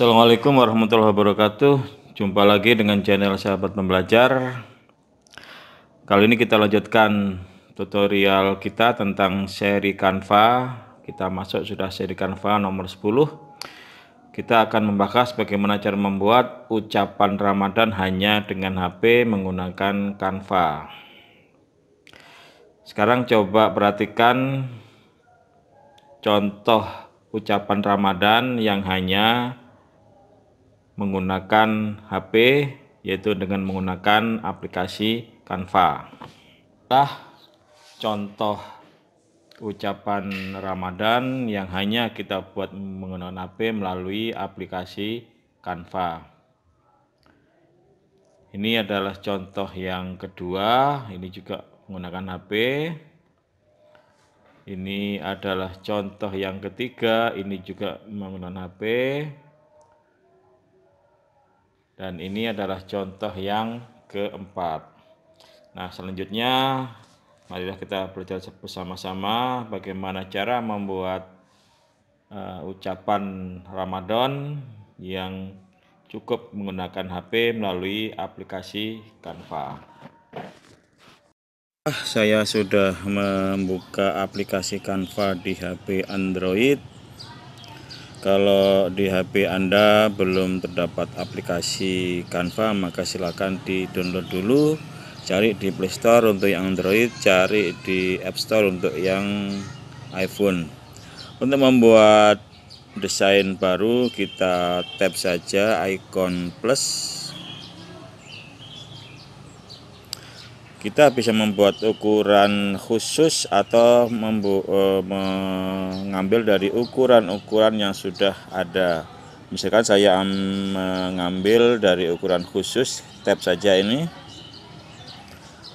Assalamualaikum warahmatullahi wabarakatuh. Jumpa lagi dengan channel Sahabat Pembelajar. Kali ini kita lanjutkan tutorial kita tentang seri Canva. Kita masuk sudah seri Canva nomor 10. Kita akan membahas bagaimana cara membuat ucapan Ramadan hanya dengan HP menggunakan Canva. Sekarang coba perhatikan contoh ucapan Ramadan yang hanya menggunakan HP yaitu dengan menggunakan aplikasi Canva. Nah, contoh ucapan Ramadan yang hanya kita buat menggunakan HP melalui aplikasi Canva. Ini adalah contoh yang kedua, ini juga menggunakan HP. Ini adalah contoh yang ketiga, ini juga menggunakan HP. Dan ini adalah contoh yang keempat. Nah, selanjutnya marilah kita belajar bersama-sama bagaimana cara membuat uh, ucapan Ramadan yang cukup menggunakan HP melalui aplikasi Canva. Saya sudah membuka aplikasi Canva di HP Android. Kalau di HP Anda belum terdapat aplikasi Canva, maka silakan di-download dulu. Cari di Play Store untuk yang Android, cari di App Store untuk yang iPhone. Untuk membuat desain baru, kita tap saja icon plus kita bisa membuat ukuran khusus atau membu e, mengambil dari ukuran-ukuran yang sudah ada misalkan saya mengambil dari ukuran khusus tab saja ini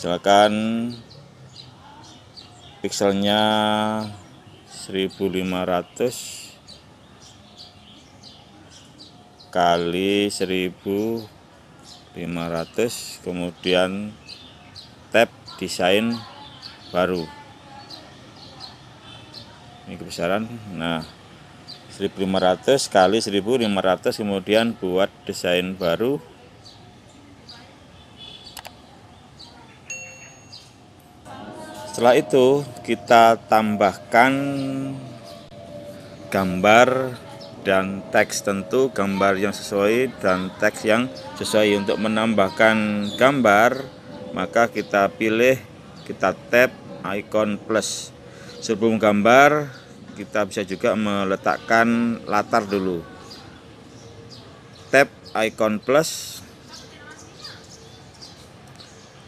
misalkan pixelnya 1500 kali 1500 kemudian step desain baru ini kebesaran nah 1500 kali 1500 kemudian buat desain baru setelah itu kita tambahkan gambar dan teks tentu gambar yang sesuai dan teks yang sesuai untuk menambahkan gambar maka kita pilih kita tap icon plus sebelum gambar kita bisa juga meletakkan latar dulu tap icon plus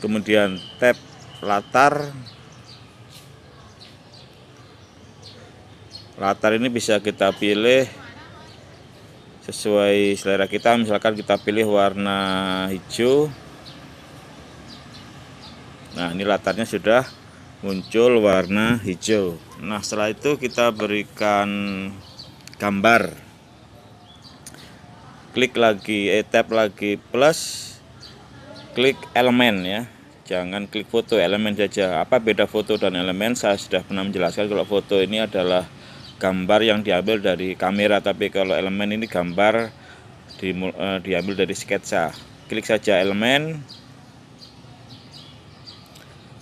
kemudian tap latar latar ini bisa kita pilih sesuai selera kita misalkan kita pilih warna hijau nah ini latarnya sudah muncul warna hijau nah setelah itu kita berikan gambar klik lagi eh tab lagi plus klik elemen ya jangan klik foto elemen saja apa beda foto dan elemen saya sudah pernah menjelaskan kalau foto ini adalah gambar yang diambil dari kamera tapi kalau elemen ini gambar di, eh, diambil dari sketsa klik saja elemen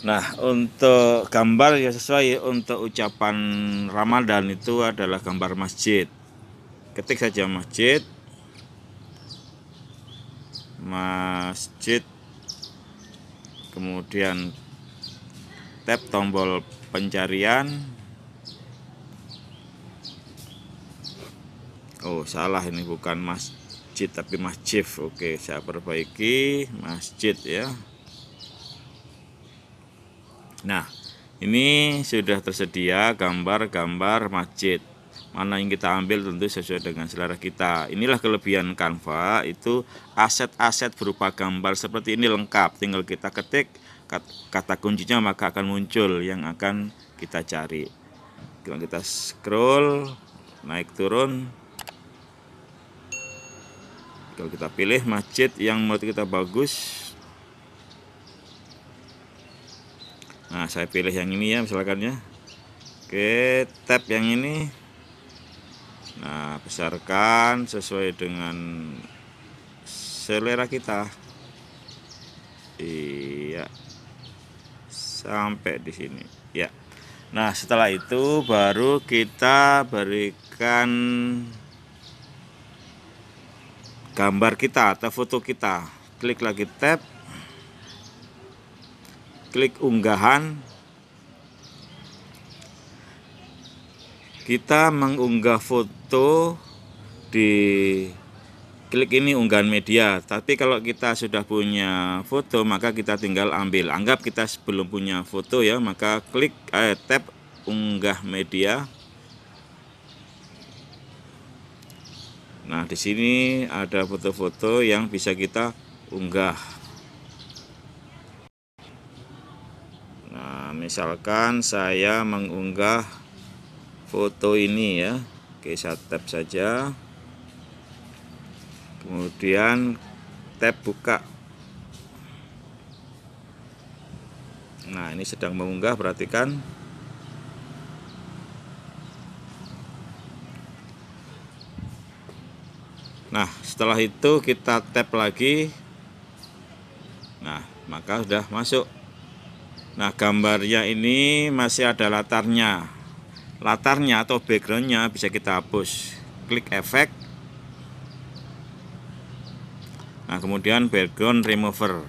Nah, untuk gambar ya sesuai untuk ucapan Ramadan itu adalah gambar masjid. Ketik saja masjid. Masjid. Kemudian tap tombol pencarian. Oh, salah ini bukan masjid tapi masjid. Oke, saya perbaiki masjid ya. Nah, ini sudah tersedia gambar-gambar masjid. Mana yang kita ambil tentu sesuai dengan selera kita. Inilah kelebihan Canva, itu aset-aset berupa gambar seperti ini lengkap. Tinggal kita ketik kata kuncinya maka akan muncul yang akan kita cari. Kita kita scroll, naik turun. Kalau kita pilih masjid yang menurut kita bagus, nah saya pilih yang ini ya misalkan ya oke tab yang ini nah besarkan sesuai dengan selera kita iya sampai di sini ya nah setelah itu baru kita berikan gambar kita atau foto kita klik lagi tab klik unggahan kita mengunggah foto di klik ini unggahan media tapi kalau kita sudah punya foto maka kita tinggal ambil anggap kita sebelum punya foto ya maka klik eh, tab unggah media nah di sini ada foto-foto yang bisa kita unggah misalkan saya mengunggah foto ini ya oke saya tap saja kemudian tab buka nah ini sedang mengunggah perhatikan Nah, setelah itu kita tap lagi. Nah, maka sudah masuk. Nah gambarnya ini masih ada latarnya Latarnya atau backgroundnya bisa kita hapus Klik efek Nah kemudian background remover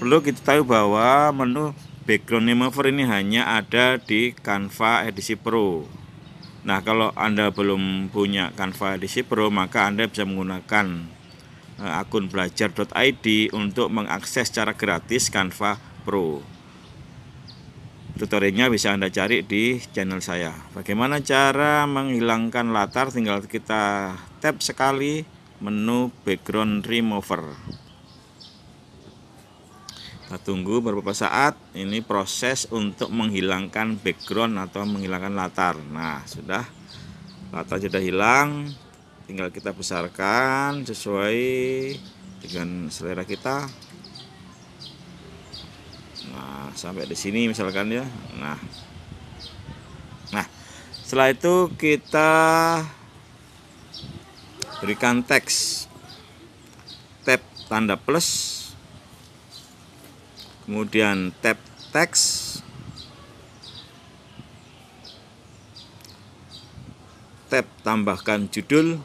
Perlu kita tahu bahwa menu background remover ini hanya ada di Canva edisi Pro Nah kalau Anda belum punya Canva edisi Pro maka Anda bisa menggunakan eh, akun belajar.id untuk mengakses secara gratis Canva Pro tutorialnya bisa Anda cari di channel saya. Bagaimana cara menghilangkan latar tinggal kita tap sekali menu background remover. Kita tunggu beberapa saat ini proses untuk menghilangkan background atau menghilangkan latar. Nah, sudah latar sudah hilang, tinggal kita besarkan sesuai dengan selera kita nah sampai di sini misalkan ya nah nah setelah itu kita berikan teks tab tanda plus kemudian tab teks tab tambahkan judul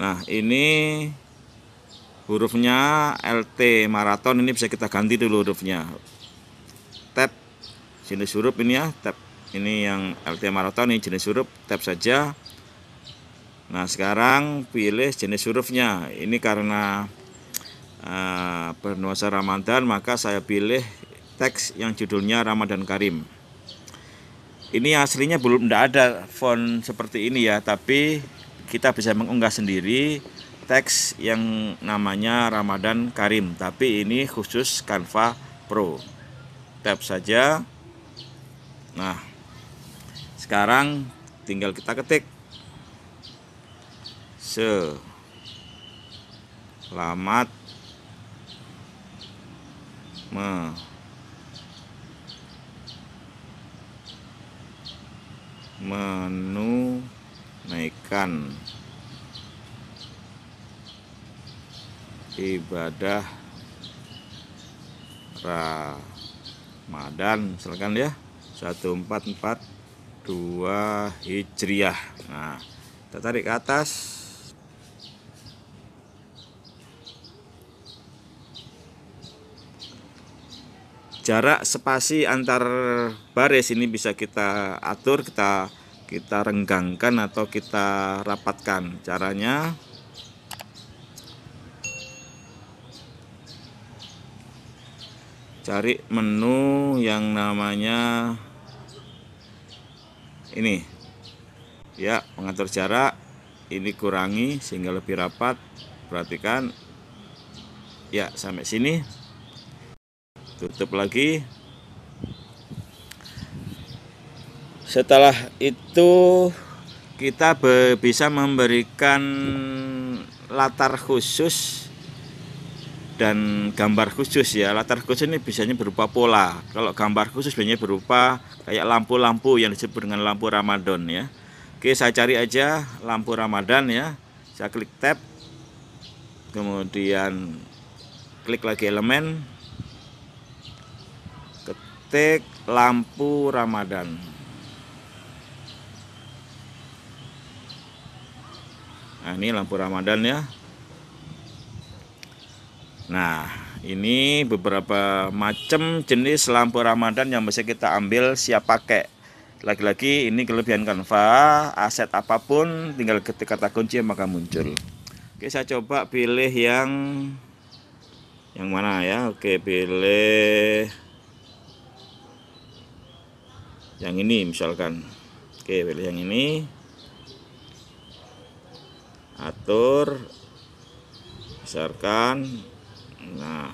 Nah, ini hurufnya LT maraton ini bisa kita ganti dulu hurufnya tab jenis huruf ini ya tab ini yang LT maraton ini jenis huruf tab saja nah sekarang pilih jenis hurufnya ini karena uh, eh, bernuansa Ramadan maka saya pilih teks yang judulnya Ramadan Karim ini aslinya belum tidak ada font seperti ini ya tapi kita bisa mengunggah sendiri teks yang namanya Ramadan Karim, tapi ini khusus Canva Pro. Tap saja. Nah, sekarang tinggal kita ketik selamat me naikkan. ibadah Ramadan silakan ya 1442 Hijriah nah kita tarik ke atas jarak spasi antar baris ini bisa kita atur kita kita renggangkan atau kita rapatkan caranya cari menu yang namanya ini ya pengatur jarak ini kurangi sehingga lebih rapat perhatikan ya sampai sini tutup lagi setelah itu kita bisa memberikan latar khusus dan gambar khusus ya latar khusus ini biasanya berupa pola kalau gambar khusus biasanya berupa kayak lampu-lampu yang disebut dengan lampu Ramadan ya Oke saya cari aja lampu Ramadan ya saya klik tab kemudian klik lagi elemen ketik lampu Ramadan nah ini lampu Ramadan ya Nah, ini beberapa macam jenis lampu Ramadan yang bisa kita ambil siap pakai. Lagi-lagi ini kelebihan Canva, aset apapun tinggal ketik kata kunci maka muncul. Oke, saya coba pilih yang yang mana ya? Oke, pilih yang ini misalkan. Oke, pilih yang ini. Atur besarkan nah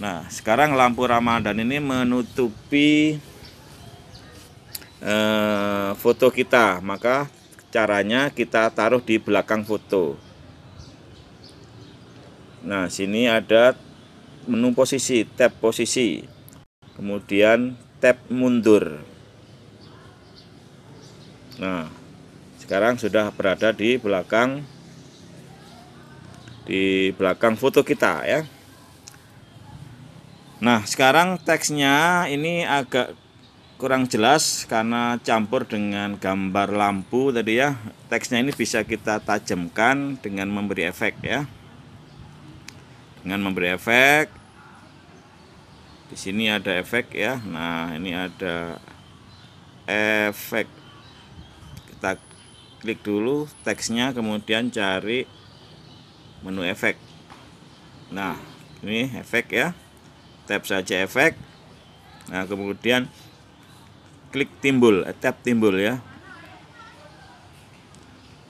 nah sekarang lampu Ramadan ini menutupi eh, foto kita maka caranya kita taruh di belakang foto nah sini ada menu posisi tab posisi kemudian tab mundur nah sekarang sudah berada di belakang di belakang foto kita ya nah sekarang teksnya ini agak kurang jelas karena campur dengan gambar lampu tadi ya teksnya ini bisa kita tajamkan dengan memberi efek ya dengan memberi efek di sini ada efek ya nah ini ada efek kita klik dulu teksnya kemudian cari menu efek nah ini efek ya tap saja efek nah kemudian klik timbul tap timbul ya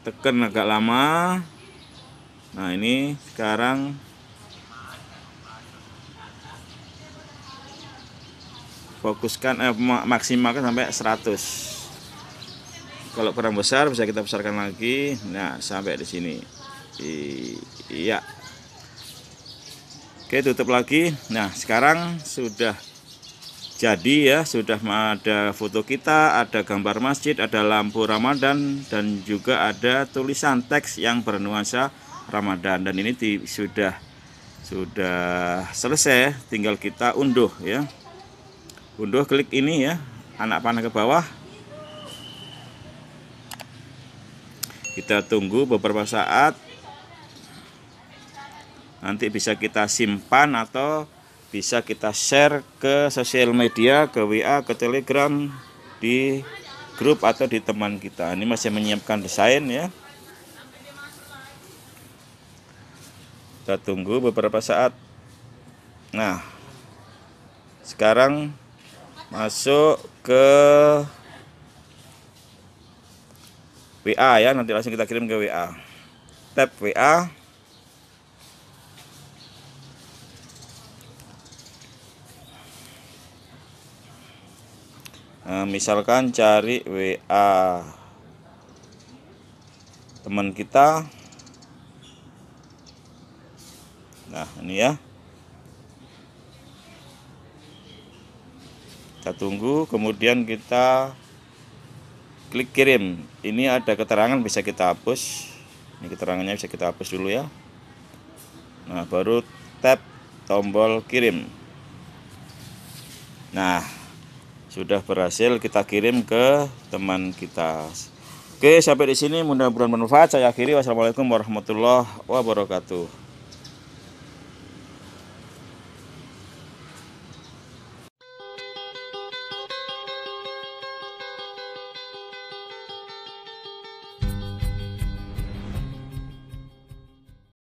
tekan agak lama nah ini sekarang fokuskan eh, maksimalkan sampai 100 kalau kurang besar bisa kita besarkan lagi nah sampai di sini iya oke tutup lagi nah sekarang sudah jadi ya sudah ada foto kita ada gambar masjid ada lampu Ramadan dan juga ada tulisan teks yang bernuansa Ramadan dan ini di, sudah sudah selesai tinggal kita unduh ya unduh klik ini ya anak panah ke bawah kita tunggu beberapa saat nanti bisa kita simpan atau bisa kita share ke sosial media, ke WA, ke Telegram, di grup atau di teman kita. Ini masih menyiapkan desain ya. Kita tunggu beberapa saat. Nah, sekarang masuk ke WA ya, nanti langsung kita kirim ke WA. Tab WA Eh, misalkan cari WA teman kita nah ini ya kita tunggu kemudian kita klik kirim ini ada keterangan bisa kita hapus ini keterangannya bisa kita hapus dulu ya nah baru tap tombol kirim nah sudah berhasil kita kirim ke teman kita. Oke, sampai di sini mudah-mudahan bermanfaat. Saya akhiri. Wassalamualaikum warahmatullahi wabarakatuh.